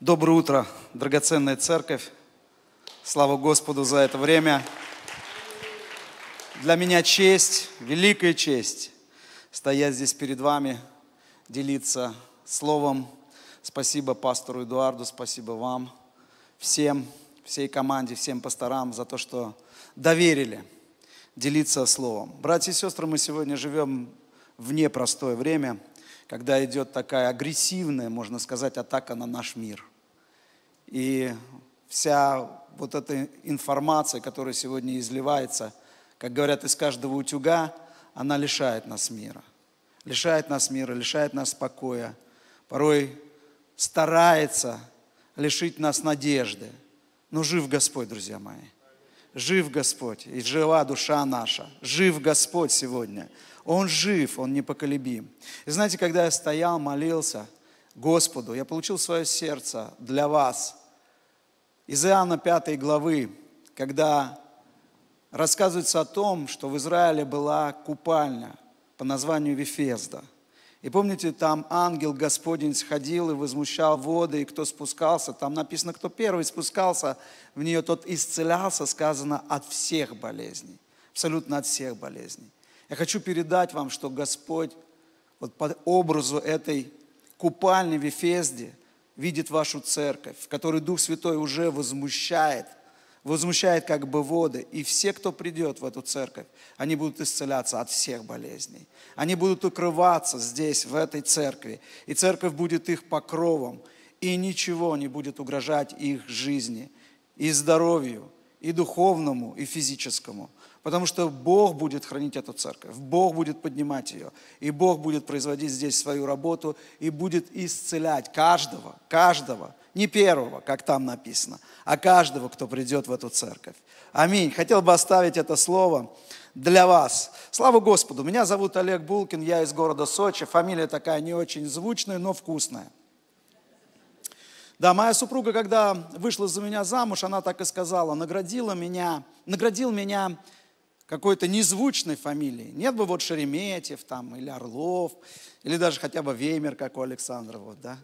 Доброе утро, драгоценная церковь. Слава Господу за это время. Для меня честь, великая честь, стоять здесь перед вами, делиться словом. Спасибо пастору Эдуарду, спасибо вам, всем, всей команде, всем пасторам за то, что доверили делиться словом. Братья и сестры, мы сегодня живем в непростое время – когда идет такая агрессивная, можно сказать, атака на наш мир. И вся вот эта информация, которая сегодня изливается, как говорят, из каждого утюга, она лишает нас мира. Лишает нас мира, лишает нас покоя. Порой старается лишить нас надежды. Но жив Господь, друзья мои. Жив Господь, и жива душа наша. Жив Господь сегодня. Он жив, Он непоколебим. И знаете, когда я стоял, молился Господу, я получил свое сердце для вас. Из Иоанна 5 главы, когда рассказывается о том, что в Израиле была купальня по названию Вифезда. И помните, там ангел Господень сходил и возмущал воды, и кто спускался, там написано, кто первый спускался в нее, тот исцелялся, сказано, от всех болезней, абсолютно от всех болезней. Я хочу передать вам, что Господь вот по образу этой купальни в Эфезде видит вашу церковь, в которой Дух Святой уже возмущает, возмущает как бы воды. И все, кто придет в эту церковь, они будут исцеляться от всех болезней. Они будут укрываться здесь, в этой церкви. И церковь будет их покровом. И ничего не будет угрожать их жизни, и здоровью, и духовному, и физическому – Потому что Бог будет хранить эту церковь, Бог будет поднимать ее, и Бог будет производить здесь свою работу, и будет исцелять каждого, каждого, не первого, как там написано, а каждого, кто придет в эту церковь. Аминь. Хотел бы оставить это слово для вас. Слава Господу. Меня зовут Олег Булкин, я из города Сочи. Фамилия такая не очень звучная, но вкусная. Да, моя супруга, когда вышла за меня замуж, она так и сказала, наградила меня, наградил меня какой-то незвучной фамилии. Нет бы вот Шереметьев там, или Орлов, или даже хотя бы Веймер, как у Александра, вот, да?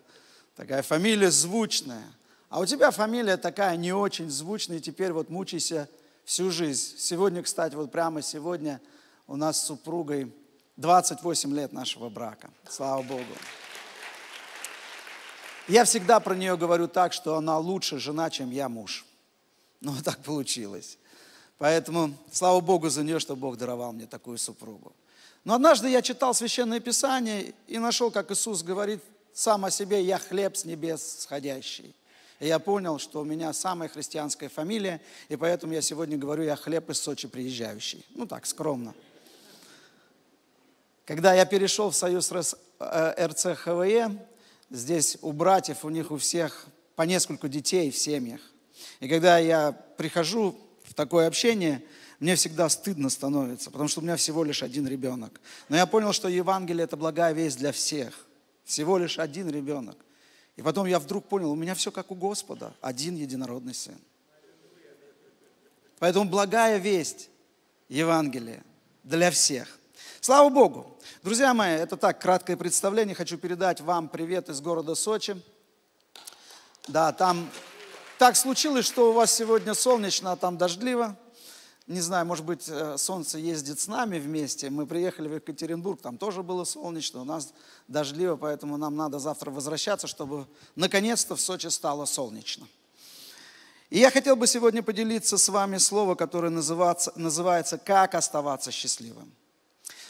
Такая фамилия звучная. А у тебя фамилия такая не очень звучная, и теперь вот мучайся всю жизнь. Сегодня, кстати, вот прямо сегодня у нас с супругой 28 лет нашего брака. Слава Богу. Я всегда про нее говорю так, что она лучше жена, чем я муж. Но ну, так получилось. Поэтому слава Богу за нее, что Бог даровал мне такую супругу. Но однажды я читал Священное Писание и нашел, как Иисус говорит сам о себе, я хлеб с небес сходящий. И я понял, что у меня самая христианская фамилия, и поэтому я сегодня говорю, я хлеб из Сочи приезжающий. Ну так, скромно. Когда я перешел в союз РЦХВЕ, э, здесь у братьев, у них у всех по нескольку детей в семьях. И когда я прихожу такое общение, мне всегда стыдно становится, потому что у меня всего лишь один ребенок. Но я понял, что Евангелие – это благая весть для всех. Всего лишь один ребенок. И потом я вдруг понял, у меня все как у Господа, один единородный сын. Поэтому благая весть Евангелие для всех. Слава Богу! Друзья мои, это так, краткое представление. Хочу передать вам привет из города Сочи. Да, там так случилось, что у вас сегодня солнечно, а там дождливо. Не знаю, может быть, э, солнце ездит с нами вместе. Мы приехали в Екатеринбург, там тоже было солнечно, у нас дождливо, поэтому нам надо завтра возвращаться, чтобы наконец-то в Сочи стало солнечно. И я хотел бы сегодня поделиться с вами слово, которое называется, называется «Как оставаться счастливым».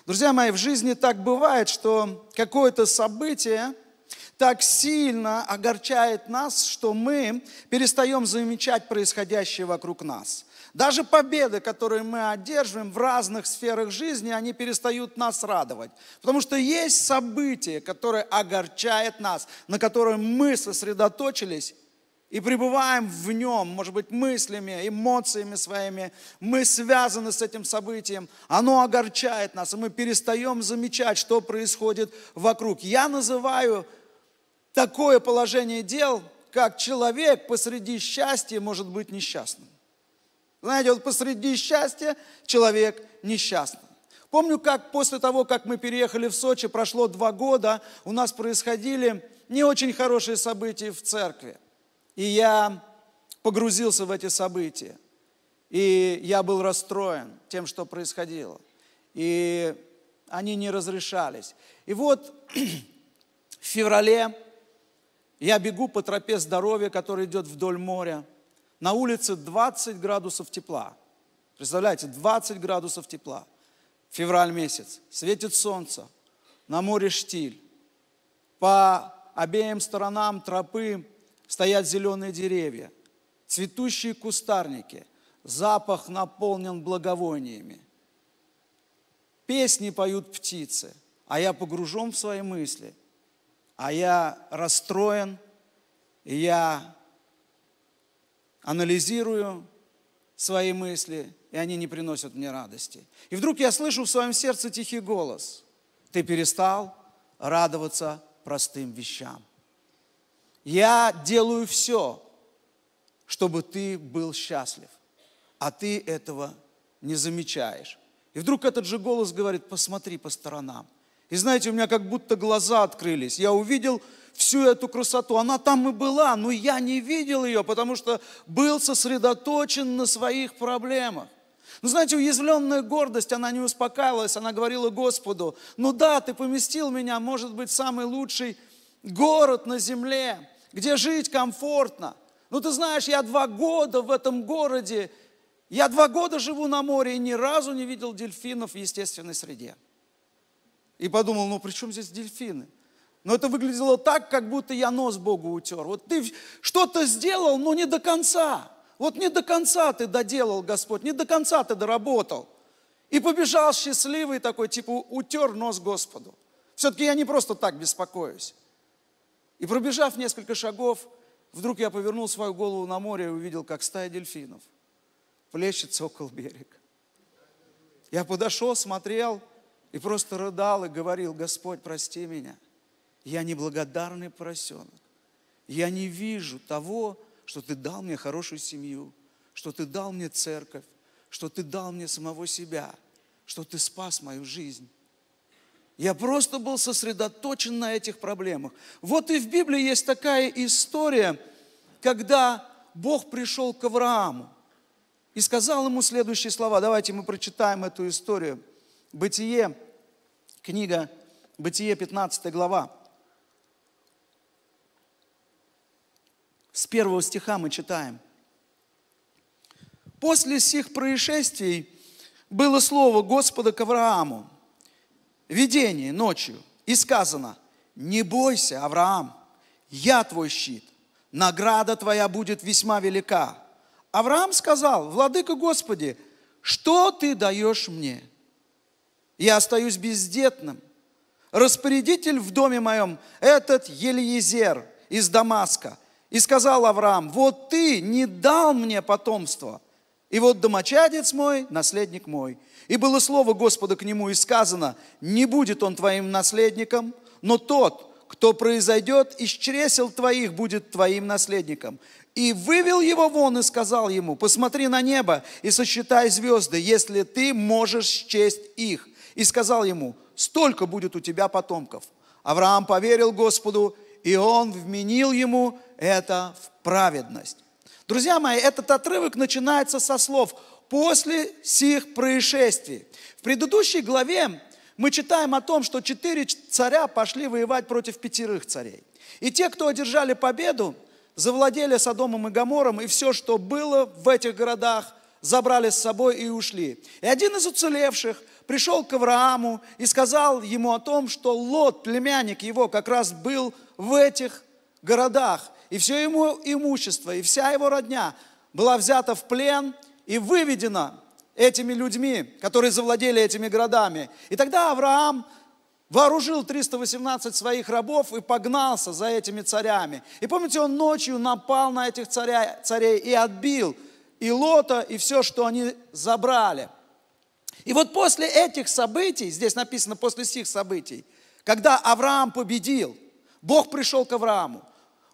Друзья мои, в жизни так бывает, что какое-то событие – так сильно огорчает нас, что мы перестаем замечать происходящее вокруг нас. Даже победы, которые мы одерживаем в разных сферах жизни, они перестают нас радовать. Потому что есть события, которые огорчают нас, на которые мы сосредоточились и пребываем в нем, может быть, мыслями, эмоциями своими, мы связаны с этим событием, оно огорчает нас, и мы перестаем замечать, что происходит вокруг. Я называю такое положение дел, как человек посреди счастья может быть несчастным. Знаете, вот посреди счастья человек несчастный. Помню, как после того, как мы переехали в Сочи, прошло два года, у нас происходили не очень хорошие события в церкви. И я погрузился в эти события. И я был расстроен тем, что происходило. И они не разрешались. И вот в феврале я бегу по тропе здоровья, которая идет вдоль моря. На улице 20 градусов тепла. Представляете, 20 градусов тепла. Февраль месяц. Светит солнце. На море штиль. По обеим сторонам тропы стоят зеленые деревья, цветущие кустарники. Запах наполнен благовониями. Песни поют птицы, а я погружен в свои мысли – а я расстроен, и я анализирую свои мысли, и они не приносят мне радости. И вдруг я слышу в своем сердце тихий голос. Ты перестал радоваться простым вещам. Я делаю все, чтобы ты был счастлив, а ты этого не замечаешь. И вдруг этот же голос говорит, посмотри по сторонам – и знаете, у меня как будто глаза открылись. Я увидел всю эту красоту. Она там и была, но я не видел ее, потому что был сосредоточен на своих проблемах. Но ну, знаете, уязвленная гордость, она не успокаивалась, она говорила Господу, ну да, ты поместил меня, может быть, в самый лучший город на земле, где жить комфортно. Ну ты знаешь, я два года в этом городе, я два года живу на море и ни разу не видел дельфинов в естественной среде. И подумал, ну при чем здесь дельфины? Но это выглядело так, как будто я нос Богу утер. Вот ты что-то сделал, но не до конца. Вот не до конца ты доделал, Господь, не до конца ты доработал. И побежал счастливый такой, типа, утер нос Господу. Все-таки я не просто так беспокоюсь. И пробежав несколько шагов, вдруг я повернул свою голову на море и увидел, как стая дельфинов плещется около берега. Я подошел, смотрел – и просто рыдал и говорил, Господь, прости меня. Я неблагодарный поросенок. Я не вижу того, что ты дал мне хорошую семью, что ты дал мне церковь, что ты дал мне самого себя, что ты спас мою жизнь. Я просто был сосредоточен на этих проблемах. Вот и в Библии есть такая история, когда Бог пришел к Аврааму и сказал ему следующие слова. Давайте мы прочитаем эту историю. Бытие, книга Бытие, 15 глава. С первого стиха мы читаем. «После сих происшествий было слово Господа к Аврааму, видение ночью, и сказано, не бойся, Авраам, я твой щит, награда твоя будет весьма велика. Авраам сказал, Владыка Господи, что ты даешь мне? я остаюсь бездетным. Распорядитель в доме моем – этот Елиезер из Дамаска. И сказал Авраам, вот ты не дал мне потомство, и вот домочадец мой, наследник мой. И было слово Господа к нему, и сказано, не будет он твоим наследником, но тот, кто произойдет из чресел твоих, будет твоим наследником. И вывел его вон и сказал ему, посмотри на небо и сосчитай звезды, если ты можешь счесть их и сказал ему, столько будет у тебя потомков. Авраам поверил Господу, и он вменил ему это в праведность. Друзья мои, этот отрывок начинается со слов «после сих происшествий». В предыдущей главе мы читаем о том, что четыре царя пошли воевать против пятерых царей. И те, кто одержали победу, завладели Содомом и Гамором, и все, что было в этих городах, забрали с собой и ушли. И один из уцелевших пришел к Аврааму и сказал ему о том, что Лот, племянник его, как раз был в этих городах. И все ему имущество, и вся его родня была взята в плен и выведена этими людьми, которые завладели этими городами. И тогда Авраам вооружил 318 своих рабов и погнался за этими царями. И помните, он ночью напал на этих царя, царей и отбил – и Лота, и все, что они забрали. И вот после этих событий, здесь написано после этих событий, когда Авраам победил, Бог пришел к Аврааму,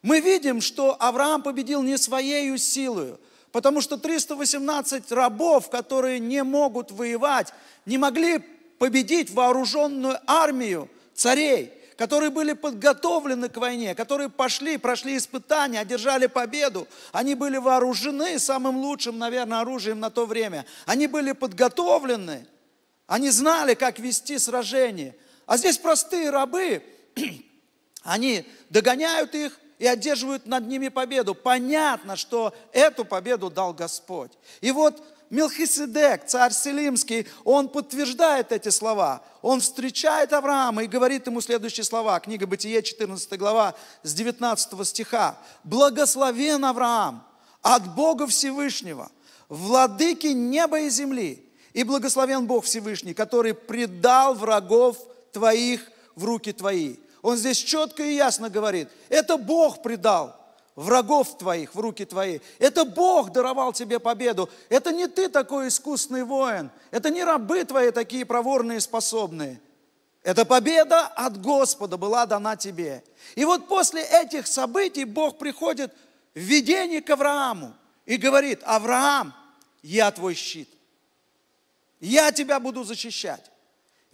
мы видим, что Авраам победил не своей силою, потому что 318 рабов, которые не могут воевать, не могли победить вооруженную армию царей которые были подготовлены к войне, которые пошли, прошли испытания, одержали победу. Они были вооружены самым лучшим, наверное, оружием на то время. Они были подготовлены, они знали, как вести сражение. А здесь простые рабы, они догоняют их, и одерживают над ними победу. Понятно, что эту победу дал Господь. И вот Мелхиседек, царь Селимский, он подтверждает эти слова. Он встречает Авраама и говорит ему следующие слова. Книга Бытие, 14 глава, с 19 стиха. «Благословен Авраам от Бога Всевышнего, владыки неба и земли, и благословен Бог Всевышний, который предал врагов твоих в руки твои». Он здесь четко и ясно говорит, это Бог предал, врагов твоих в руки твои. Это Бог даровал тебе победу. Это не ты такой искусный воин. Это не рабы твои такие проворные и способные. Эта победа от Господа была дана тебе. И вот после этих событий Бог приходит в видение к Аврааму и говорит, Авраам, я твой щит. Я тебя буду защищать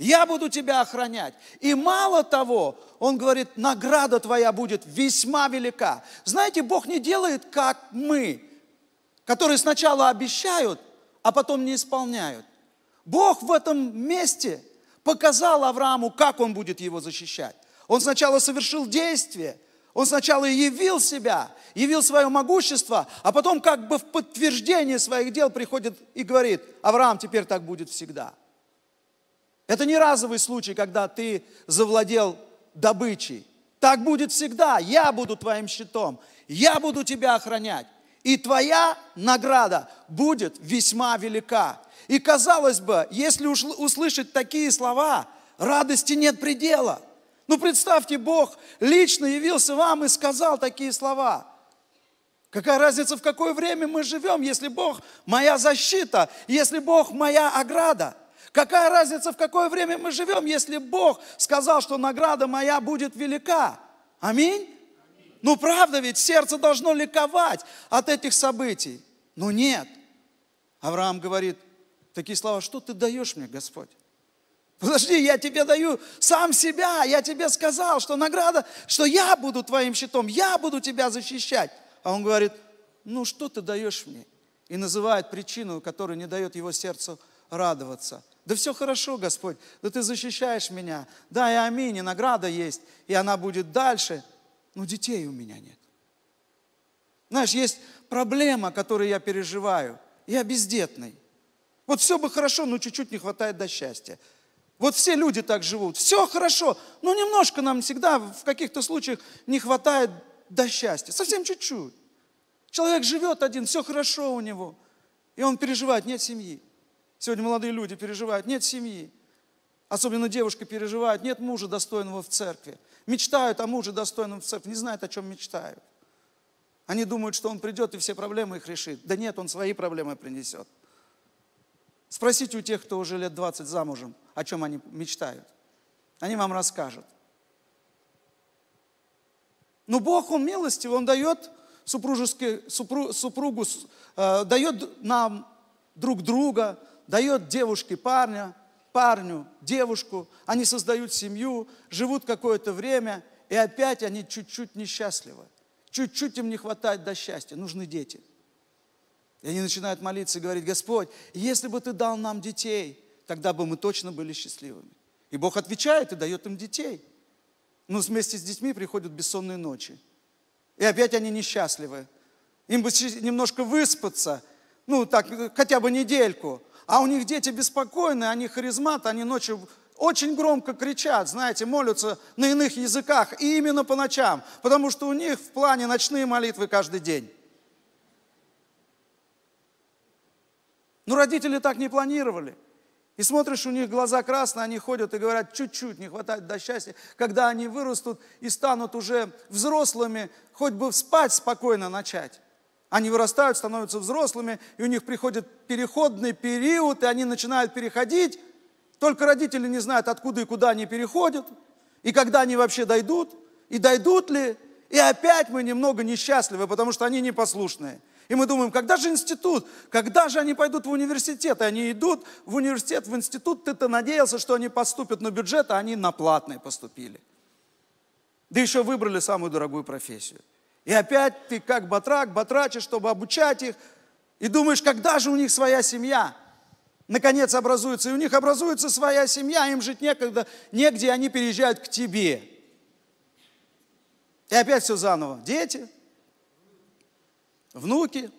я буду тебя охранять. И мало того, он говорит, награда твоя будет весьма велика. Знаете, Бог не делает, как мы, которые сначала обещают, а потом не исполняют. Бог в этом месте показал Аврааму, как он будет его защищать. Он сначала совершил действие, он сначала явил себя, явил свое могущество, а потом как бы в подтверждение своих дел приходит и говорит, Авраам, теперь так будет всегда – это не разовый случай, когда ты завладел добычей. Так будет всегда. Я буду твоим щитом. Я буду тебя охранять. И твоя награда будет весьма велика. И казалось бы, если услышать такие слова, радости нет предела. Ну представьте, Бог лично явился вам и сказал такие слова. Какая разница, в какое время мы живем, если Бог моя защита, если Бог моя ограда – Какая разница, в какое время мы живем, если Бог сказал, что награда моя будет велика? Аминь? Ну правда ведь, сердце должно ликовать от этих событий. Но нет. Авраам говорит такие слова, что ты даешь мне, Господь? Подожди, я тебе даю сам себя, я тебе сказал, что награда, что я буду твоим щитом, я буду тебя защищать. А он говорит, ну что ты даешь мне? И называет причину, которая не дает его сердцу радоваться. Да все хорошо, Господь, да Ты защищаешь меня. Да, и аминь, и награда есть, и она будет дальше. Но детей у меня нет. Знаешь, есть проблема, которую я переживаю. Я бездетный. Вот все бы хорошо, но чуть-чуть не хватает до счастья. Вот все люди так живут. Все хорошо, но немножко нам всегда в каких-то случаях не хватает до счастья. Совсем чуть-чуть. Человек живет один, все хорошо у него. И он переживает, нет семьи. Сегодня молодые люди переживают, нет семьи. Особенно девушка переживает, нет мужа достойного в церкви. Мечтают о муже достойном в церкви, не знают, о чем мечтают. Они думают, что он придет и все проблемы их решит. Да нет, он свои проблемы принесет. Спросите у тех, кто уже лет 20 замужем, о чем они мечтают. Они вам расскажут. Но ну, Бог, Он милостив, Он дает супружеский, супру, супругу, э, дает нам друг друга, дает девушке парня, парню девушку, они создают семью, живут какое-то время, и опять они чуть-чуть несчастливы. Чуть-чуть им не хватает до счастья, нужны дети. И они начинают молиться и говорить, Господь, если бы Ты дал нам детей, тогда бы мы точно были счастливыми. И Бог отвечает и дает им детей. Но вместе с детьми приходят бессонные ночи. И опять они несчастливы. Им бы немножко выспаться, ну так, э, хотя бы недельку – а у них дети беспокойные, они харизматы, они ночью очень громко кричат, знаете, молятся на иных языках, и именно по ночам, потому что у них в плане ночные молитвы каждый день. Но родители так не планировали. И смотришь, у них глаза красные, они ходят и говорят, чуть-чуть не хватает до счастья. Когда они вырастут и станут уже взрослыми, хоть бы спать спокойно начать. Они вырастают, становятся взрослыми, и у них приходит переходный период, и они начинают переходить. Только родители не знают, откуда и куда они переходят, и когда они вообще дойдут, и дойдут ли. И опять мы немного несчастливы, потому что они непослушные. И мы думаем, когда же институт, когда же они пойдут в университет? И они идут в университет, в институт, ты-то надеялся, что они поступят на бюджет, а они на платные поступили. Да еще выбрали самую дорогую профессию. И опять ты как батрак, батрачишь, чтобы обучать их. И думаешь, когда же у них своя семья? Наконец образуется. И у них образуется своя семья, им жить некогда, негде, они переезжают к тебе. И опять все заново. Дети, внуки,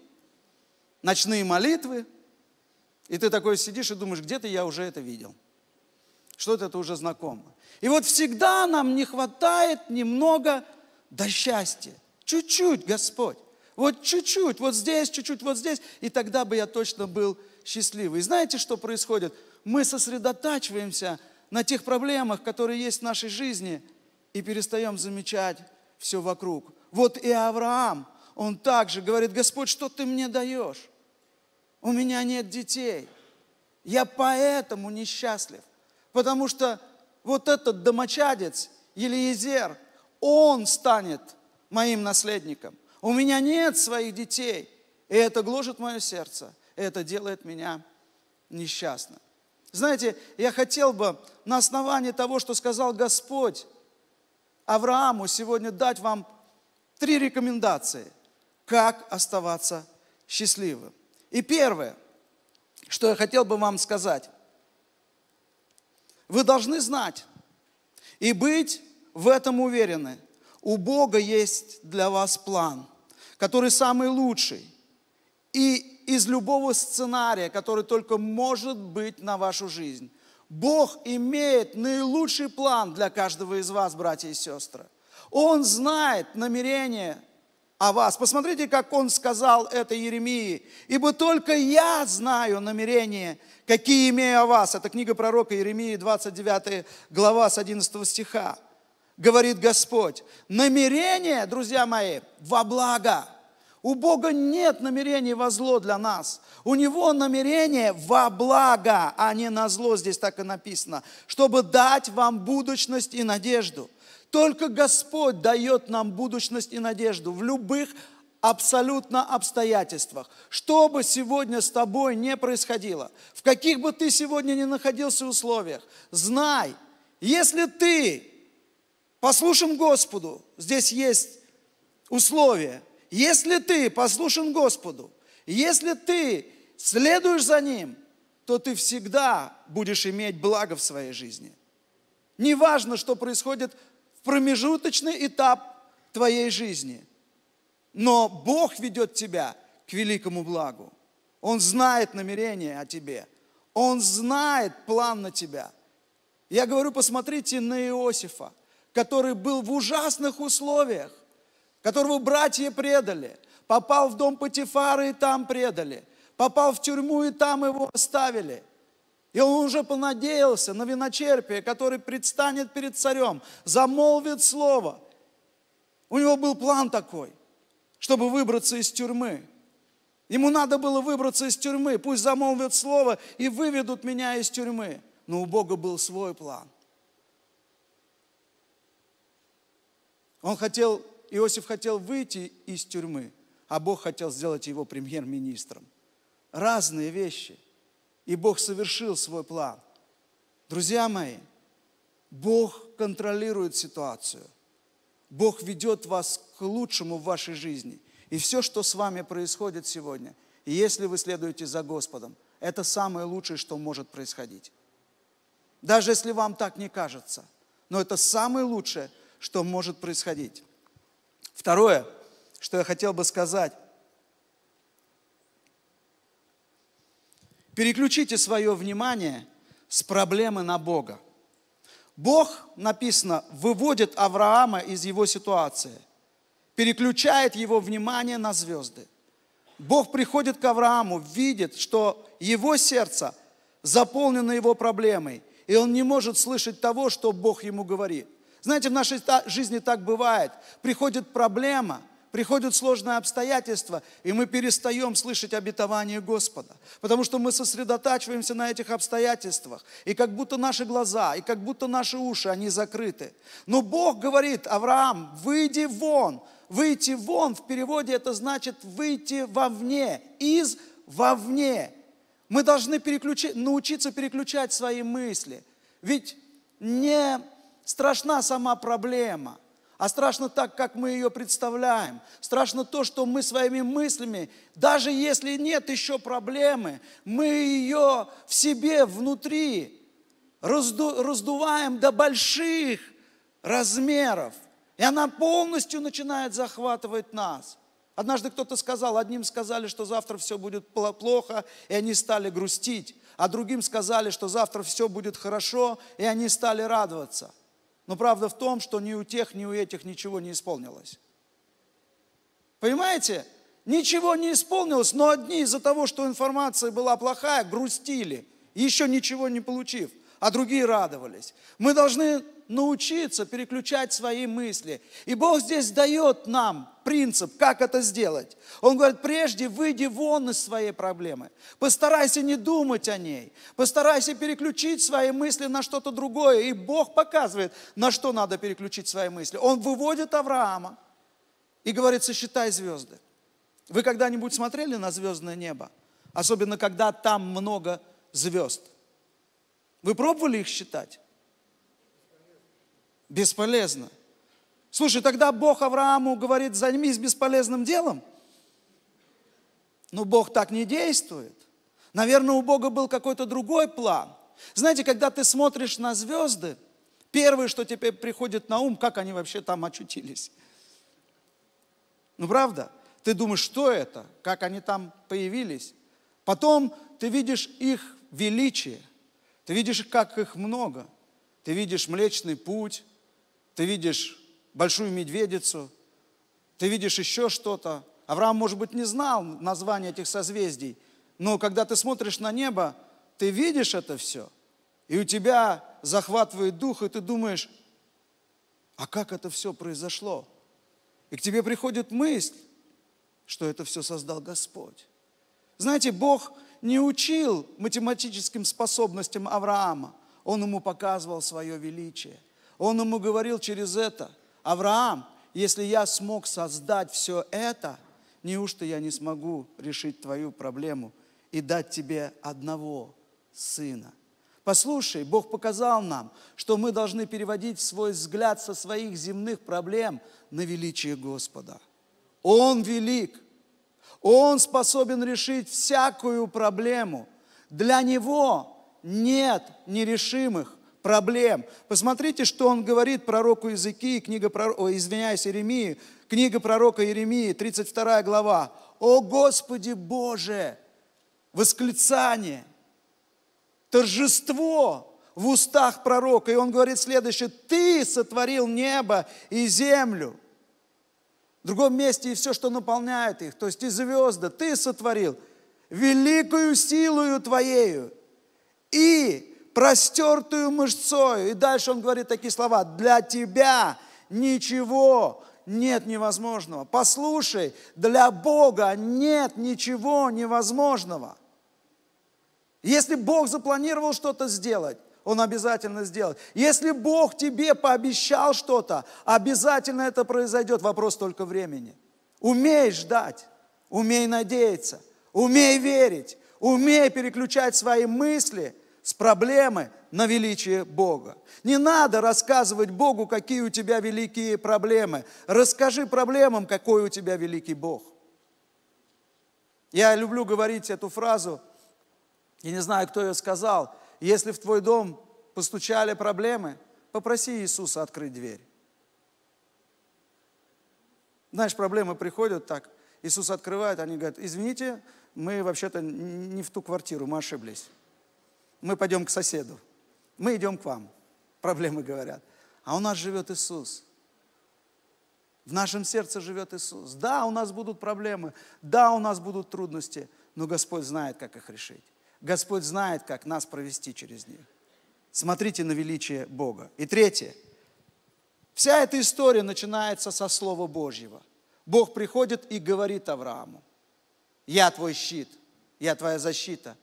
ночные молитвы. И ты такой сидишь и думаешь, где-то я уже это видел. Что-то это уже знакомо. И вот всегда нам не хватает немного до счастья. Чуть-чуть, Господь. Вот чуть-чуть, вот здесь, чуть-чуть, вот здесь. И тогда бы я точно был счастливый. И знаете, что происходит? Мы сосредотачиваемся на тех проблемах, которые есть в нашей жизни, и перестаем замечать все вокруг. Вот и Авраам, он также говорит, Господь, что ты мне даешь? У меня нет детей. Я поэтому несчастлив. Потому что вот этот домочадец, Елиезер, он станет моим наследником. У меня нет своих детей. И это гложет мое сердце. И это делает меня несчастным. Знаете, я хотел бы на основании того, что сказал Господь Аврааму, сегодня дать вам три рекомендации, как оставаться счастливым. И первое, что я хотел бы вам сказать, вы должны знать и быть в этом уверены – у Бога есть для вас план, который самый лучший. И из любого сценария, который только может быть на вашу жизнь. Бог имеет наилучший план для каждого из вас, братья и сестры. Он знает намерение о вас. Посмотрите, как он сказал это Еремии. «Ибо только я знаю намерения, какие имею о вас». Это книга пророка Еремии, 29 глава, с 11 стиха говорит Господь. Намерение, друзья мои, во благо. У Бога нет намерений во зло для нас. У Него намерение во благо, а не на зло, здесь так и написано, чтобы дать вам будущность и надежду. Только Господь дает нам будущность и надежду в любых абсолютно обстоятельствах. Что бы сегодня с тобой не происходило, в каких бы ты сегодня ни находился условиях, знай, если ты послушен Господу, здесь есть условие. Если ты послушен Господу, если ты следуешь за Ним, то ты всегда будешь иметь благо в своей жизни. Неважно, что происходит в промежуточный этап твоей жизни. Но Бог ведет тебя к великому благу. Он знает намерение о тебе. Он знает план на тебя. Я говорю, посмотрите на Иосифа – который был в ужасных условиях, которого братья предали, попал в дом Патифара и там предали, попал в тюрьму и там его оставили. И он уже понадеялся на виночерпие, который предстанет перед царем, замолвит слово. У него был план такой, чтобы выбраться из тюрьмы. Ему надо было выбраться из тюрьмы, пусть замолвят слово и выведут меня из тюрьмы. Но у Бога был свой план – Он хотел, Иосиф хотел выйти из тюрьмы, а Бог хотел сделать его премьер-министром. Разные вещи. И Бог совершил свой план. Друзья мои, Бог контролирует ситуацию. Бог ведет вас к лучшему в вашей жизни. И все, что с вами происходит сегодня, если вы следуете за Господом, это самое лучшее, что может происходить. Даже если вам так не кажется. Но это самое лучшее, что может происходить. Второе, что я хотел бы сказать. Переключите свое внимание с проблемы на Бога. Бог, написано, выводит Авраама из его ситуации, переключает его внимание на звезды. Бог приходит к Аврааму, видит, что его сердце заполнено его проблемой, и он не может слышать того, что Бог ему говорит – знаете, в нашей жизни так бывает. Приходит проблема – приходят сложные обстоятельства, и мы перестаем слышать обетование Господа, потому что мы сосредотачиваемся на этих обстоятельствах, и как будто наши глаза, и как будто наши уши, они закрыты. Но Бог говорит, Авраам, выйди вон, выйти вон, в переводе это значит выйти вовне, из вовне. Мы должны переключи, научиться переключать свои мысли, ведь не страшна сама проблема, а страшно так, как мы ее представляем. Страшно то, что мы своими мыслями, даже если нет еще проблемы, мы ее в себе, внутри разду, раздуваем до больших размеров. И она полностью начинает захватывать нас. Однажды кто-то сказал, одним сказали, что завтра все будет плохо, и они стали грустить, а другим сказали, что завтра все будет хорошо, и они стали радоваться – но правда в том, что ни у тех, ни у этих ничего не исполнилось. Понимаете? Ничего не исполнилось, но одни из-за того, что информация была плохая, грустили, еще ничего не получив, а другие радовались. Мы должны научиться переключать свои мысли. И Бог здесь дает нам принцип, как это сделать. Он говорит, прежде выйди вон из своей проблемы. Постарайся не думать о ней. Постарайся переключить свои мысли на что-то другое. И Бог показывает, на что надо переключить свои мысли. Он выводит Авраама и говорит, сосчитай звезды. Вы когда-нибудь смотрели на звездное небо? Особенно, когда там много звезд. Вы пробовали их считать? бесполезно. Слушай, тогда Бог Аврааму говорит, займись бесполезным делом. Но Бог так не действует. Наверное, у Бога был какой-то другой план. Знаете, когда ты смотришь на звезды, первое, что тебе приходит на ум, как они вообще там очутились. Ну правда? Ты думаешь, что это? Как они там появились? Потом ты видишь их величие, ты видишь, как их много. Ты видишь Млечный Путь, ты видишь большую медведицу, ты видишь еще что-то. Авраам, может быть, не знал название этих созвездий, но когда ты смотришь на небо, ты видишь это все, и у тебя захватывает дух, и ты думаешь, а как это все произошло? И к тебе приходит мысль, что это все создал Господь. Знаете, Бог не учил математическим способностям Авраама, Он ему показывал свое величие – он ему говорил через это, Авраам, если я смог создать все это, неужто я не смогу решить твою проблему и дать тебе одного сына? Послушай, Бог показал нам, что мы должны переводить свой взгляд со своих земных проблем на величие Господа. Он велик, Он способен решить всякую проблему. Для Него нет нерешимых проблем. Посмотрите, что он говорит пророку Иезекии, книга пророка, извиняюсь, Иеремии, книга пророка Иеремии, 32 глава. «О Господи Боже!» Восклицание, торжество в устах пророка. И он говорит следующее, «Ты сотворил небо и землю». В другом месте и все, что наполняет их, то есть и звезды, Ты сотворил великую силою Твоею и простертую мышцою. И дальше он говорит такие слова. Для тебя ничего нет невозможного. Послушай, для Бога нет ничего невозможного. Если Бог запланировал что-то сделать, Он обязательно сделает. Если Бог тебе пообещал что-то, обязательно это произойдет. Вопрос только времени. Умей ждать, умей надеяться, умей верить, умей переключать свои мысли – с проблемы на величие Бога. Не надо рассказывать Богу, какие у тебя великие проблемы. Расскажи проблемам, какой у тебя великий Бог. Я люблю говорить эту фразу, я не знаю, кто ее сказал. Если в твой дом постучали проблемы, попроси Иисуса открыть дверь. Знаешь, проблемы приходят так, Иисус открывает, они говорят, извините, мы вообще-то не в ту квартиру, мы ошиблись мы пойдем к соседу, мы идем к вам, проблемы говорят. А у нас живет Иисус. В нашем сердце живет Иисус. Да, у нас будут проблемы, да, у нас будут трудности, но Господь знает, как их решить. Господь знает, как нас провести через них. Смотрите на величие Бога. И третье. Вся эта история начинается со Слова Божьего. Бог приходит и говорит Аврааму, «Я твой щит, я твоя защита,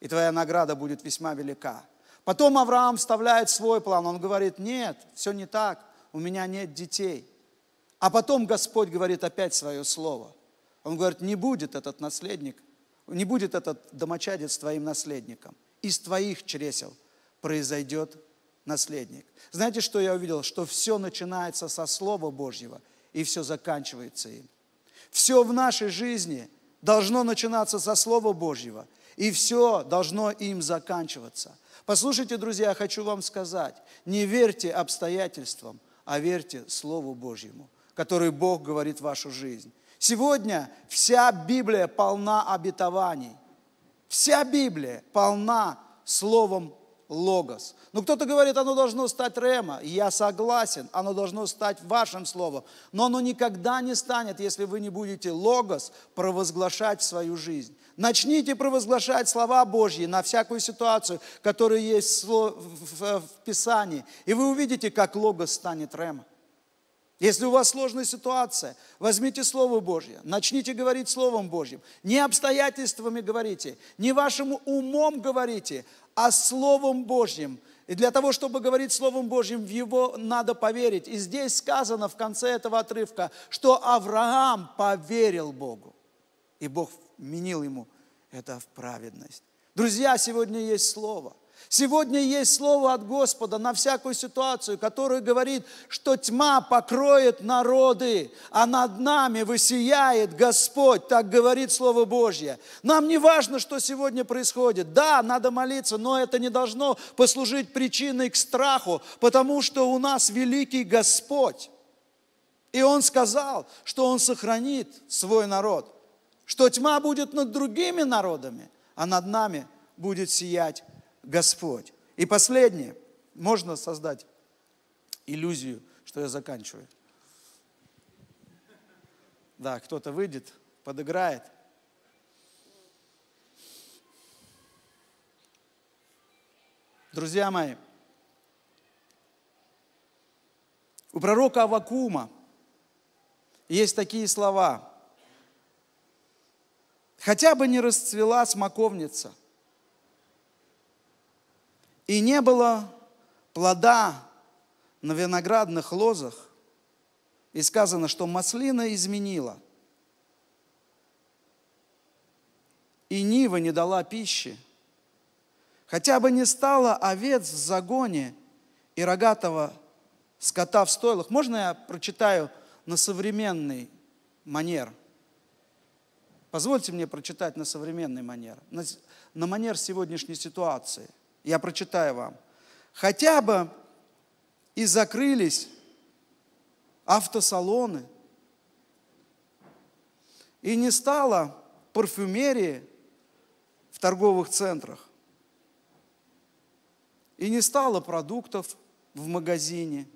и твоя награда будет весьма велика. Потом Авраам вставляет свой план, он говорит, нет, все не так, у меня нет детей. А потом Господь говорит опять свое слово. Он говорит, не будет этот наследник, не будет этот домочадец твоим наследником. Из твоих чресел произойдет наследник. Знаете, что я увидел? Что все начинается со Слова Божьего, и все заканчивается им. Все в нашей жизни должно начинаться со Слова Божьего – и все должно им заканчиваться. Послушайте, друзья, я хочу вам сказать, не верьте обстоятельствам, а верьте Слову Божьему, который Бог говорит в вашу жизнь. Сегодня вся Библия полна обетований. Вся Библия полна словом логос. Ну, кто-то говорит, оно должно стать рема. Я согласен, оно должно стать вашим словом. Но оно никогда не станет, если вы не будете логос провозглашать в свою жизнь. Начните провозглашать слова Божьи на всякую ситуацию, которая есть в Писании. И вы увидите, как Логос станет Рема. Если у вас сложная ситуация, возьмите Слово Божье, начните говорить Словом Божьим. Не обстоятельствами говорите, не вашим умом говорите, а Словом Божьим. И для того, чтобы говорить Словом Божьим, в Его надо поверить. И здесь сказано в конце этого отрывка, что Авраам поверил Богу. И Бог вменил ему это в праведность. Друзья, сегодня есть Слово. Сегодня есть Слово от Господа на всякую ситуацию, которое говорит, что тьма покроет народы, а над нами высияет Господь, так говорит Слово Божье. Нам не важно, что сегодня происходит. Да, надо молиться, но это не должно послужить причиной к страху, потому что у нас великий Господь. И Он сказал, что Он сохранит свой народ – что тьма будет над другими народами, а над нами будет сиять Господь. И последнее, можно создать иллюзию, что я заканчиваю. Да, кто-то выйдет, подыграет. Друзья мои, у пророка Авакума есть такие слова – хотя бы не расцвела смоковница, и не было плода на виноградных лозах, и сказано, что маслина изменила, и нива не дала пищи, хотя бы не стало овец в загоне и рогатого скота в стойлах. Можно я прочитаю на современный манер? Позвольте мне прочитать на современный манер, на, на манер сегодняшней ситуации. Я прочитаю вам. Хотя бы и закрылись автосалоны, и не стало парфюмерии в торговых центрах, и не стало продуктов в магазине,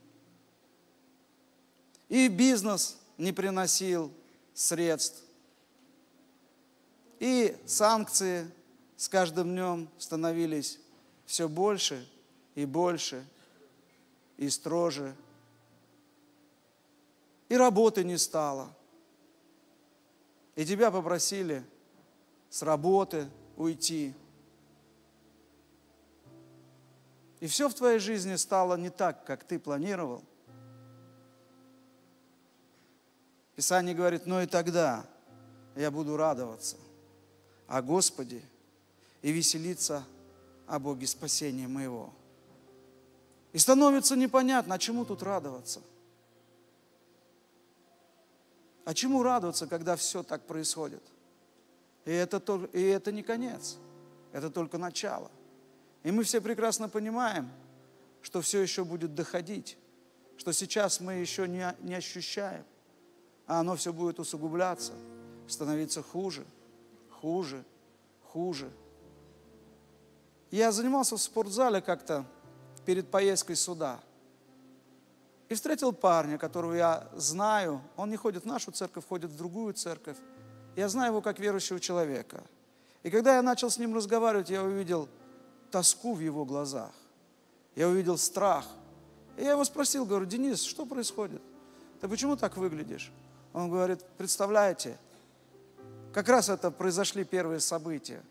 и бизнес не приносил средств, и санкции с каждым днем становились все больше и больше и строже. И работы не стало. И тебя попросили с работы уйти. И все в твоей жизни стало не так, как ты планировал. Писание говорит, но ну и тогда я буду радоваться – о Господе и веселиться о Боге спасения моего. И становится непонятно, а чему тут радоваться? А чему радоваться, когда все так происходит? И это, и это не конец, это только начало. И мы все прекрасно понимаем, что все еще будет доходить, что сейчас мы еще не, не ощущаем, а оно все будет усугубляться, становиться хуже – хуже, хуже. Я занимался в спортзале как-то перед поездкой сюда. И встретил парня, которого я знаю. Он не ходит в нашу церковь, ходит в другую церковь. Я знаю его как верующего человека. И когда я начал с ним разговаривать, я увидел тоску в его глазах. Я увидел страх. И я его спросил, говорю, Денис, что происходит? Ты почему так выглядишь? Он говорит, представляете, как раз это произошли первые события.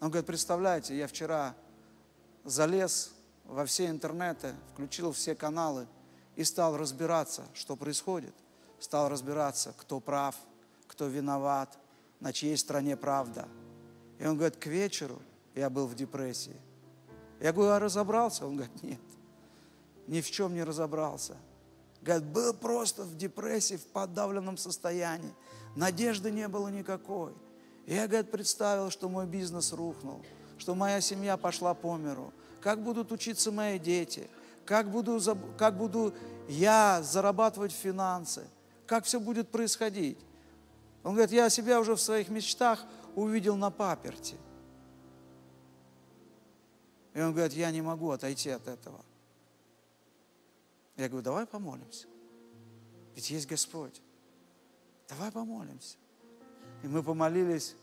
Он говорит, представляете, я вчера залез во все интернеты, включил все каналы и стал разбираться, что происходит. Стал разбираться, кто прав, кто виноват, на чьей стране правда. И он говорит, к вечеру я был в депрессии. Я говорю, а разобрался? Он говорит, нет, ни в чем не разобрался. Говорит, был просто в депрессии, в подавленном состоянии. Надежды не было никакой. я, говорит, представил, что мой бизнес рухнул, что моя семья пошла по миру. Как будут учиться мои дети? Как буду, как буду я зарабатывать финансы? Как все будет происходить? Он говорит, я себя уже в своих мечтах увидел на паперте. И он говорит, я не могу отойти от этого. Я говорю, давай помолимся. Ведь есть Господь. Давай помолимся. И мы помолились.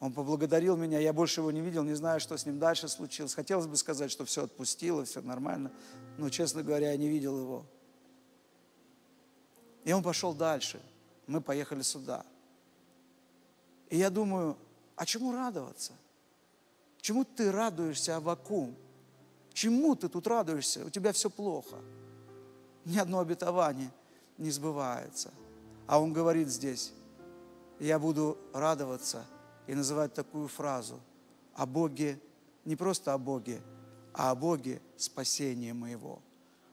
Он поблагодарил меня, я больше его не видел, не знаю, что с ним дальше случилось. Хотелось бы сказать, что все отпустило, все нормально, но, честно говоря, я не видел его. И он пошел дальше. Мы поехали сюда. И я думаю, а чему радоваться? Чему ты радуешься, Авакум? Чему ты тут радуешься? У тебя все плохо. Ни одно обетование не сбывается. А он говорит здесь, я буду радоваться и называть такую фразу о Боге, не просто о Боге, а о Боге спасения моего.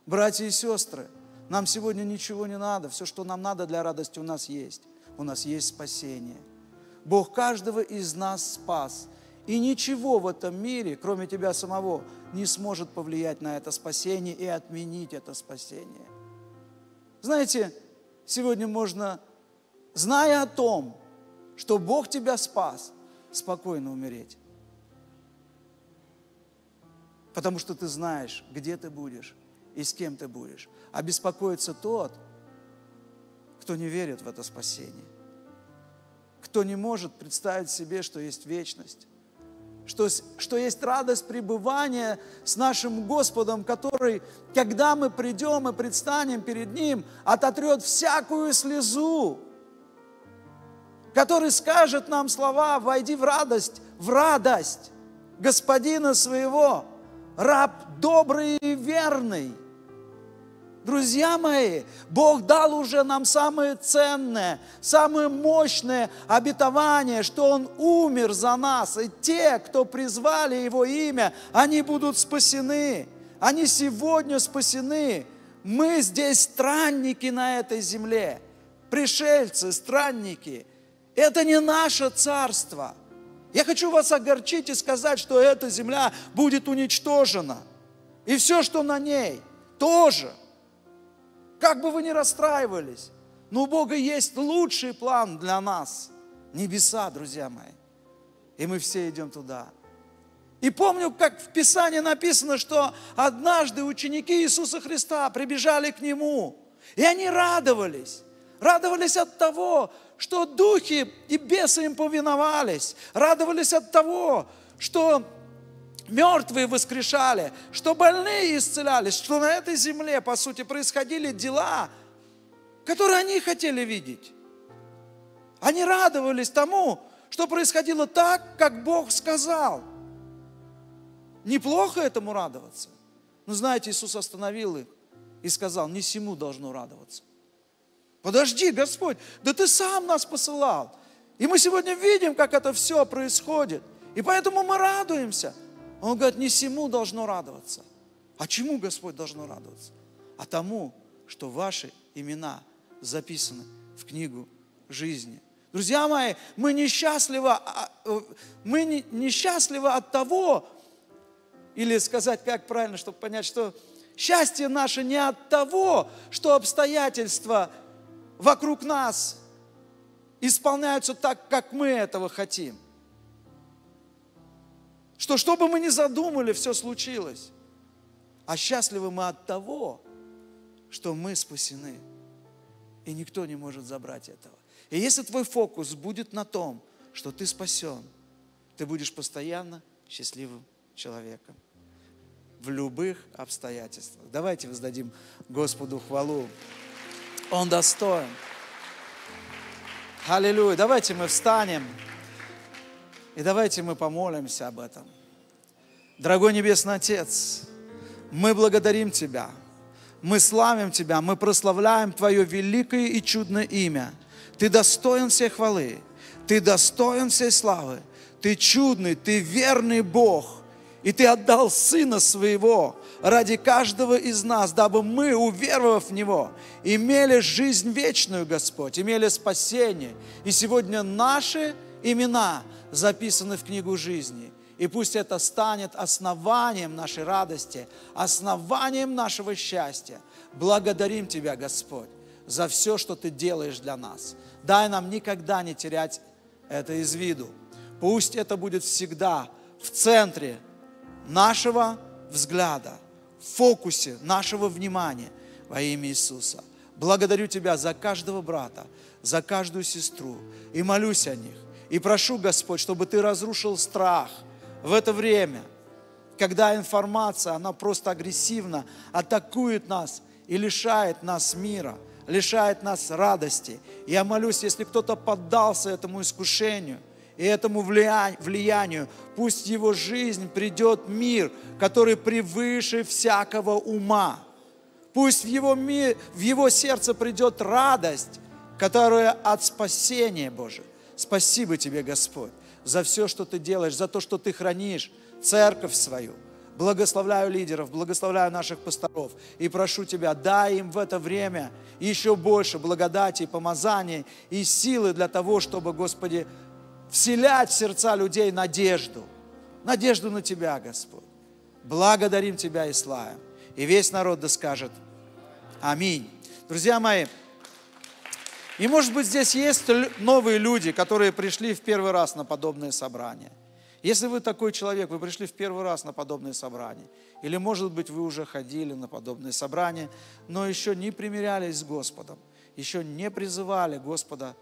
Братья и сестры, нам сегодня ничего не надо, все, что нам надо для радости, у нас есть. У нас есть спасение. Бог каждого из нас спас. И ничего в этом мире, кроме тебя самого, не сможет повлиять на это спасение и отменить это спасение. Знаете, Сегодня можно, зная о том, что Бог тебя спас, спокойно умереть. Потому что ты знаешь, где ты будешь и с кем ты будешь. А беспокоится тот, кто не верит в это спасение, кто не может представить себе, что есть вечность, что, что есть радость пребывания с нашим Господом, который, когда мы придем и предстанем перед Ним, ототрет всякую слезу, который скажет нам слова «Войди в радость, в радость Господина своего, раб добрый и верный». Друзья мои, Бог дал уже нам самое ценное, самое мощное обетование, что Он умер за нас. И те, кто призвали Его имя, они будут спасены. Они сегодня спасены. Мы здесь странники на этой земле. Пришельцы, странники. Это не наше царство. Я хочу вас огорчить и сказать, что эта земля будет уничтожена. И все, что на ней, тоже – как бы вы ни расстраивались, но у Бога есть лучший план для нас. Небеса, друзья мои. И мы все идем туда. И помню, как в Писании написано, что однажды ученики Иисуса Христа прибежали к Нему, и они радовались. Радовались от того, что духи и бесы им повиновались. Радовались от того, что мертвые воскрешали, что больные исцелялись, что на этой земле, по сути, происходили дела, которые они хотели видеть. Они радовались тому, что происходило так, как Бог сказал. Неплохо этому радоваться. Но знаете, Иисус остановил их и сказал, не всему должно радоваться. Подожди, Господь, да Ты сам нас посылал. И мы сегодня видим, как это все происходит. И поэтому мы радуемся – он говорит, не всему должно радоваться. А чему Господь должно радоваться? А тому, что ваши имена записаны в книгу жизни. Друзья мои, мы несчастливы, а, а, э, мы несчастливы от того, или сказать как правильно, чтобы понять, что счастье наше не от того, что обстоятельства вокруг нас исполняются так, как мы этого хотим. Что что бы мы ни задумали, все случилось. А счастливы мы от того, что мы спасены. И никто не может забрать этого. И если твой фокус будет на том, что ты спасен, ты будешь постоянно счастливым человеком. В любых обстоятельствах. Давайте воздадим Господу хвалу. Он достоин. Аллилуйя. Давайте мы встанем. И давайте мы помолимся об этом. Дорогой Небесный Отец, мы благодарим Тебя, мы славим Тебя, мы прославляем Твое великое и чудное имя. Ты достоин всей хвалы, Ты достоин всей славы, Ты чудный, Ты верный Бог, и Ты отдал Сына Своего ради каждого из нас, дабы мы, уверовав в Него, имели жизнь вечную, Господь, имели спасение. И сегодня наши имена записаны в книгу жизни. И пусть это станет основанием нашей радости, основанием нашего счастья. Благодарим Тебя, Господь, за все, что Ты делаешь для нас. Дай нам никогда не терять это из виду. Пусть это будет всегда в центре нашего взгляда, в фокусе нашего внимания во имя Иисуса. Благодарю Тебя за каждого брата, за каждую сестру и молюсь о них и прошу, Господь, чтобы Ты разрушил страх в это время, когда информация, она просто агрессивно атакует нас и лишает нас мира, лишает нас радости. Я молюсь, если кто-то поддался этому искушению – и этому влиянию. Пусть в его жизнь придет мир, который превыше всякого ума. Пусть в его, мир, в его сердце придет радость, которая от спасения Божия. Спасибо тебе, Господь, за все, что ты делаешь, за то, что ты хранишь церковь свою. Благословляю лидеров, благословляю наших пасторов и прошу Тебя, дай им в это время еще больше благодати и помазания и силы для того, чтобы, Господи, вселять в сердца людей надежду. Надежду на Тебя, Господь. Благодарим Тебя и славим. И весь народ да скажет Аминь. Друзья мои, и, может быть, здесь есть новые люди, которые пришли в первый раз на подобное собрание. Если вы такой человек, вы пришли в первый раз на подобное собрание, или, может быть, вы уже ходили на подобное собрание, но еще не примирялись с Господом, еще не призывали Господа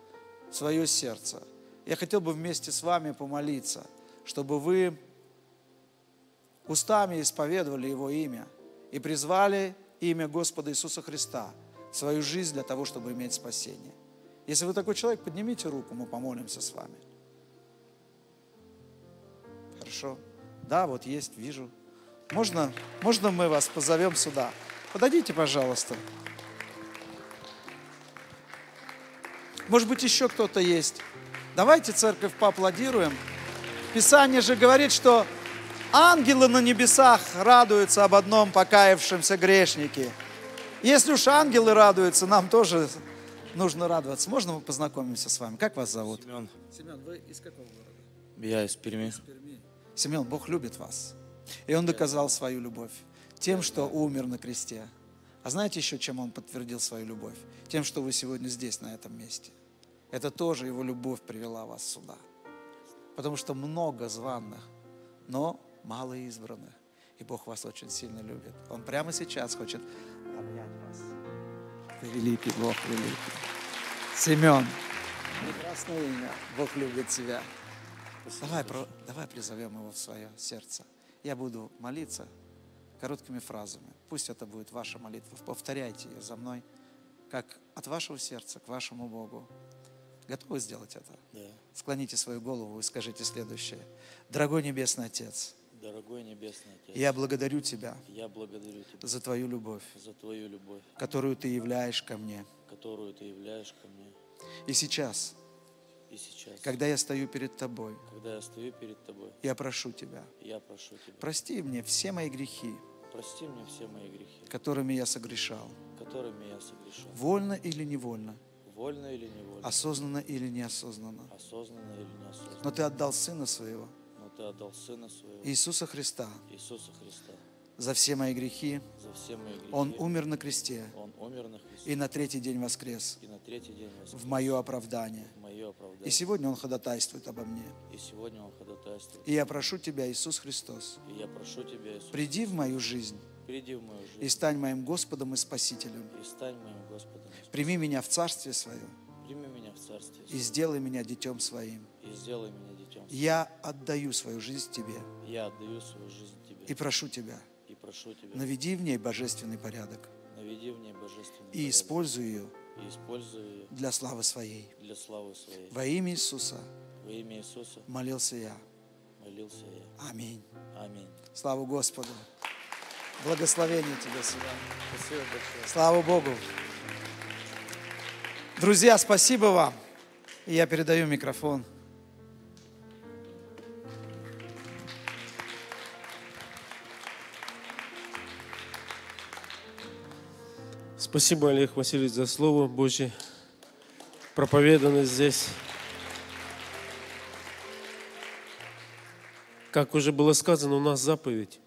в свое сердце. Я хотел бы вместе с вами помолиться, чтобы вы устами исповедовали Его имя и призвали имя Господа Иисуса Христа в свою жизнь для того, чтобы иметь спасение. Если вы такой человек, поднимите руку, мы помолимся с вами. Хорошо. Да, вот есть, вижу. Можно, можно мы вас позовем сюда? Подойдите, пожалуйста. Может быть, еще кто-то есть. Давайте церковь поаплодируем. Писание же говорит, что ангелы на небесах радуются об одном покаявшемся грешнике. Если уж ангелы радуются, нам тоже нужно радоваться. Можно мы познакомимся с вами? Как вас зовут? Семен. Семен, вы из какого города? Я из Перми. Из Перми. Семен, Бог любит вас. И Он доказал свою любовь тем, что умер на кресте. А знаете еще, чем Он подтвердил свою любовь? Тем, что вы сегодня здесь, на этом месте. Это тоже Его любовь привела вас сюда. Потому что много званных, но мало избранных. И Бог вас очень сильно любит. Он прямо сейчас хочет обнять вас великий Бог, великий. Семен, прекрасное имя, Бог любит тебя. Давай, про, давай призовем его в свое сердце. Я буду молиться короткими фразами. Пусть это будет ваша молитва. Повторяйте ее за мной, как от вашего сердца к вашему Богу. Готовы сделать это? Yeah. Склоните свою голову и скажите следующее. Дорогой Небесный Отец, Дорогой Небесный Отец, я благодарю Тебя, я благодарю тебя за, твою любовь, за Твою любовь, которую Ты являешь ко мне. Которую ты являешь ко мне. И сейчас, и сейчас, когда я стою перед Тобой, когда я, стою перед тобой я, прошу тебя, я прошу Тебя, прости мне все мои грехи, прости мне все мои грехи, которыми я согрешал, которыми я согрешал. вольно или невольно, вольно или невольно, осознанно или неосознанно, осознанно или неосознанно. Но Ты отдал Сына Своего, ты отдал Сына Своего. Иисуса Христа. Иисуса Христа. За все мои грехи. За все мои грехи. Он умер на кресте. Он умер на кресте. И на третий день воскрес. И на третий день воскрес. В мое оправдание. В мое оправдание. И сегодня Он ходатайствует обо мне. И сегодня Он ходатайствует. И я прошу Тебя, Иисус Христос. И я прошу Тебя, Иисус. Приди в мою жизнь. Приди в мою жизнь. И стань моим Господом и Спасителем. И стань моим Господом. Прими меня в Царствие Своем. Прими меня в Царствие Своем. И сделай меня детем Своим. И сделай меня я отдаю свою жизнь Тебе. Я отдаю свою жизнь Тебе. И прошу Тебя. И прошу Тебя. Наведи в ней божественный порядок. Наведи в ней божественный и Используй ее и используй ее для славы своей. Для славы своей. Во имя Иисуса. Во имя Иисуса. Молился я. Молился я. Аминь. Аминь. Слава Господу. Благословение тебе сегодня. Спасибо большое. Слава Богу. Друзья, спасибо вам. я передаю микрофон. Спасибо, Олег Васильевич, за слово Божье, проповеданное здесь. Как уже было сказано, у нас заповедь.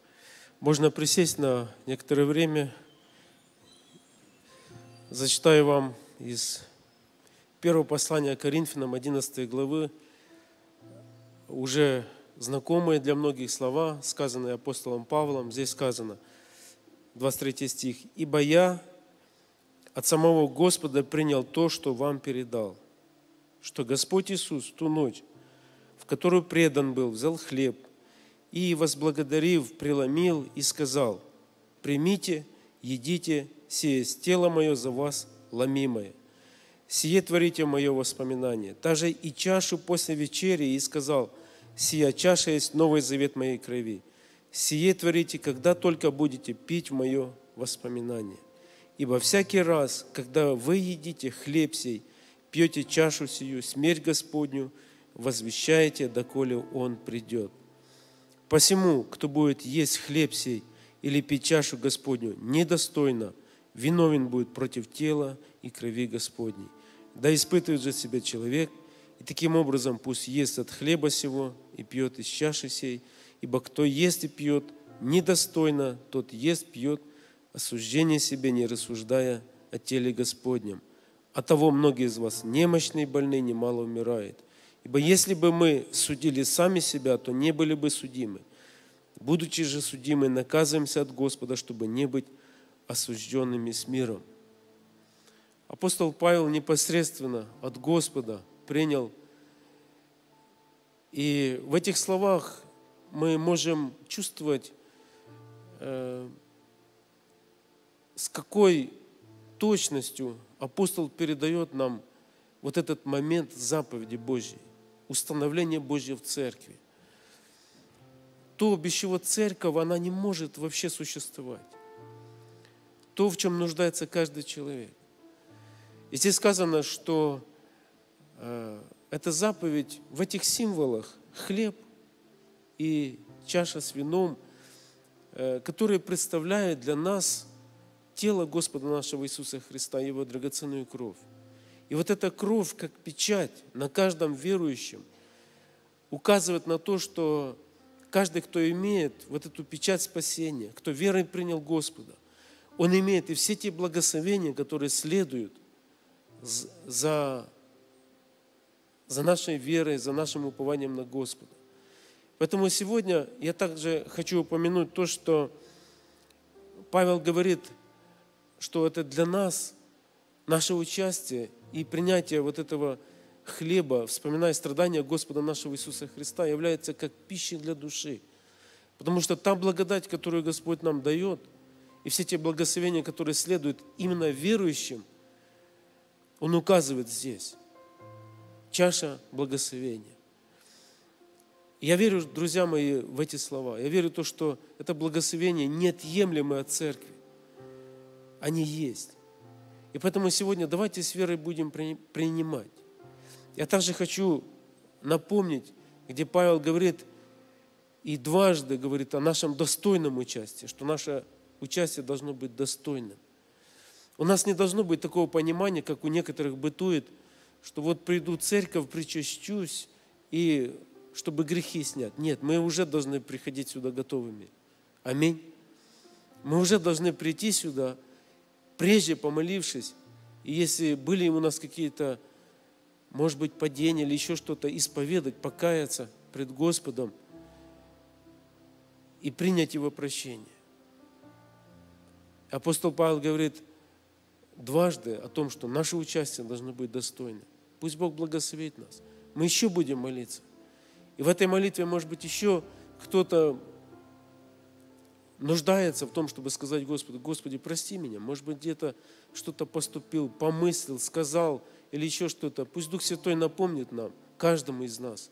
Можно присесть на некоторое время. Зачитаю вам из первого послания Коринфянам 11 главы уже знакомые для многих слова, сказанные апостолом Павлом. Здесь сказано, 23 стих, «Ибо я, от самого Господа принял то, что вам передал, что Господь Иисус в ту ночь, в которую предан был, взял хлеб и, возблагодарив, преломил и сказал, «Примите, едите, сие тело мое за вас ломимое. Сие творите мое воспоминание». Даже и чашу после вечери и сказал, «Сия чаша есть новый завет моей крови. Сие творите, когда только будете пить мое воспоминание». Ибо всякий раз, когда вы едите хлеб сей, пьете чашу сию, смерть Господню, возвещаете, доколе Он придет. Посему, кто будет есть хлеб сей или пить чашу Господню недостойно, виновен будет против тела и крови Господней. Да испытывает же себя человек, и таким образом пусть ест от хлеба сего и пьет из чаши сей, ибо кто ест и пьет недостойно, тот ест, пьет – осуждение себе, не рассуждая о теле Господнем. а того многие из вас немощные и больные немало умирает. Ибо если бы мы судили сами себя, то не были бы судимы. Будучи же судимы, наказываемся от Господа, чтобы не быть осужденными с миром. Апостол Павел непосредственно от Господа принял. И в этих словах мы можем чувствовать э, с какой точностью апостол передает нам вот этот момент заповеди Божьей, установления Божье в церкви. То, без чего церковь, она не может вообще существовать. То, в чем нуждается каждый человек. И здесь сказано, что э, эта заповедь в этих символах хлеб и чаша с вином, э, которые представляют для нас тело Господа нашего Иисуса Христа, Его драгоценную кровь. И вот эта кровь, как печать на каждом верующем, указывает на то, что каждый, кто имеет вот эту печать спасения, кто верой принял Господа, он имеет и все те благословения, которые следуют за, за нашей верой, за нашим упованием на Господа. Поэтому сегодня я также хочу упомянуть то, что Павел говорит, что это для нас, наше участие и принятие вот этого хлеба, вспоминая страдания Господа нашего Иисуса Христа, является как пищей для души. Потому что та благодать, которую Господь нам дает, и все те благословения, которые следуют именно верующим, Он указывает здесь. Чаша благословения. Я верю, друзья мои, в эти слова. Я верю в то, что это благословение неотъемлемое от церкви. Они есть. И поэтому сегодня давайте с верой будем принимать. Я также хочу напомнить, где Павел говорит, и дважды говорит о нашем достойном участии, что наше участие должно быть достойным. У нас не должно быть такого понимания, как у некоторых бытует, что вот приду в церковь, причащусь, и чтобы грехи снять. Нет, мы уже должны приходить сюда готовыми. Аминь. Мы уже должны прийти сюда прежде помолившись, и если были у нас какие-то, может быть, падения или еще что-то, исповедать, покаяться пред Господом и принять Его прощение. Апостол Павел говорит дважды о том, что наше участие должно быть достойно. Пусть Бог благословит нас. Мы еще будем молиться. И в этой молитве, может быть, еще кто-то нуждается в том, чтобы сказать Господу, Господи, прости меня, может быть, где-то что-то поступил, помыслил, сказал или еще что-то. Пусть Дух Святой напомнит нам, каждому из нас.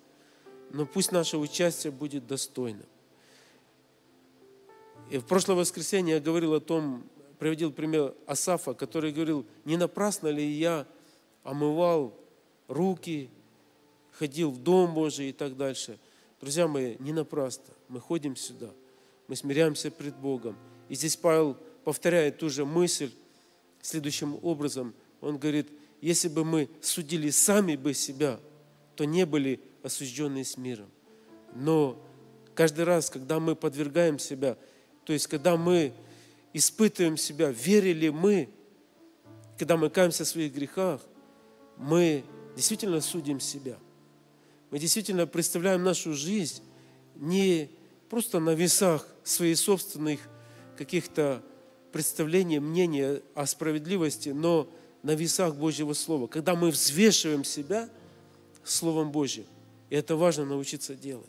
Но пусть наше участие будет достойным. И в прошлое воскресенье я говорил о том, приводил пример Асафа, который говорил, не напрасно ли я омывал руки, ходил в Дом Божий и так дальше. Друзья мои, не напрасно. Мы ходим сюда – мы смиряемся пред Богом. И здесь Павел повторяет ту же мысль следующим образом. Он говорит, если бы мы судили сами бы себя, то не были осужденные с миром. Но каждый раз, когда мы подвергаем себя, то есть когда мы испытываем себя, верили мы, когда мы каемся в своих грехах, мы действительно судим себя. Мы действительно представляем нашу жизнь не просто на весах своих собственных каких-то представлений, мнения о справедливости, но на весах Божьего Слова. Когда мы взвешиваем себя Словом Божьим, и это важно научиться делать.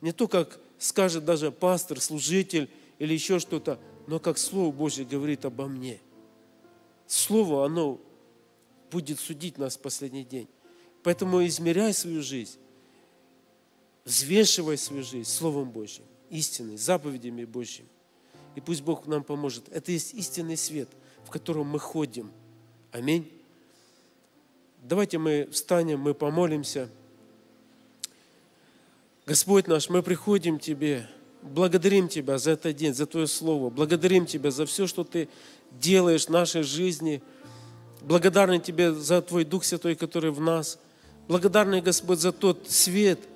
Не то, как скажет даже пастор, служитель или еще что-то, но как Слово Божье говорит обо мне. Слово, оно будет судить нас в последний день. Поэтому измеряй свою жизнь взвешивай свою жизнь Словом Божьим, истиной, заповедями Божьими. И пусть Бог нам поможет. Это есть истинный свет, в котором мы ходим. Аминь. Давайте мы встанем, мы помолимся. Господь наш, мы приходим к Тебе, благодарим Тебя за этот день, за Твое Слово, благодарим Тебя за все, что Ты делаешь в нашей жизни. Благодарны Тебе за Твой Дух Святой, который в нас. Благодарны, Господь, за тот свет –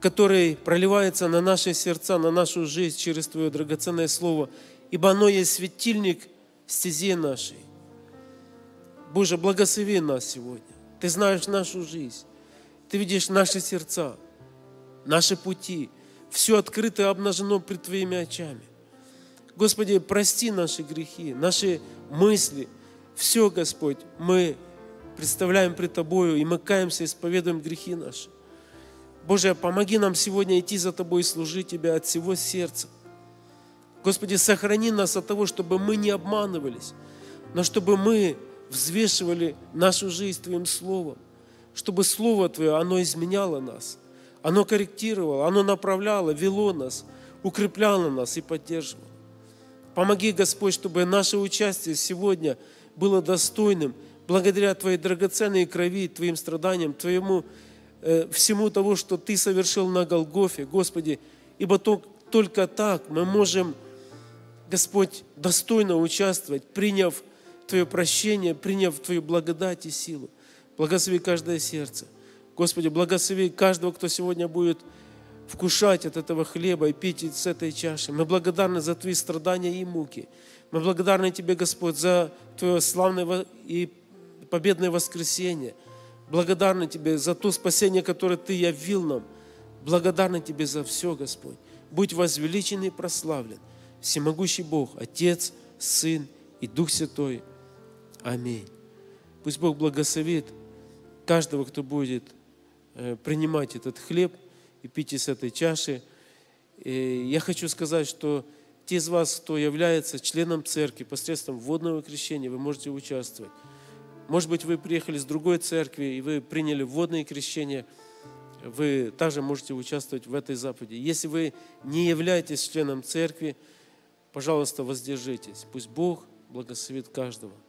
который проливается на наши сердца, на нашу жизнь через Твое драгоценное Слово, ибо оно есть светильник в стезе нашей. Боже, благослови нас сегодня. Ты знаешь нашу жизнь. Ты видишь наши сердца, наши пути. Все открыто и обнажено пред Твоими очами. Господи, прости наши грехи, наши мысли. Все, Господь, мы представляем пред Тобою и мы каемся, исповедуем грехи наши. Боже, помоги нам сегодня идти за Тобой и служить Тебя от всего сердца. Господи, сохрани нас от того, чтобы мы не обманывались, но чтобы мы взвешивали нашу жизнь Твоим Словом, чтобы Слово Твое, оно изменяло нас, оно корректировало, оно направляло, вело нас, укрепляло нас и поддерживало. Помоги, Господь, чтобы наше участие сегодня было достойным благодаря Твоей драгоценной крови, Твоим страданиям, Твоему Э, всему того, что Ты совершил на Голгофе, Господи, ибо только так мы можем, Господь, достойно участвовать, приняв Твое прощение, приняв Твою благодать и силу. Благослови каждое сердце. Господи, благослови каждого, кто сегодня будет вкушать от этого хлеба и пить с этой чаши. Мы благодарны за Твои страдания и муки. Мы благодарны Тебе, Господь, за Твое славное и победное воскресение – Благодарны Тебе за то спасение, которое Ты явил нам. Благодарны Тебе за все, Господь. Будь возвеличен и прославлен. Всемогущий Бог, Отец, Сын и Дух Святой. Аминь. Пусть Бог благословит каждого, кто будет э, принимать этот хлеб и пить из этой чаши. И я хочу сказать, что те из вас, кто является членом церкви посредством водного крещения, вы можете участвовать. Может быть, вы приехали с другой церкви, и вы приняли водные крещение, вы также можете участвовать в этой заповеди. Если вы не являетесь членом церкви, пожалуйста, воздержитесь. Пусть Бог благословит каждого.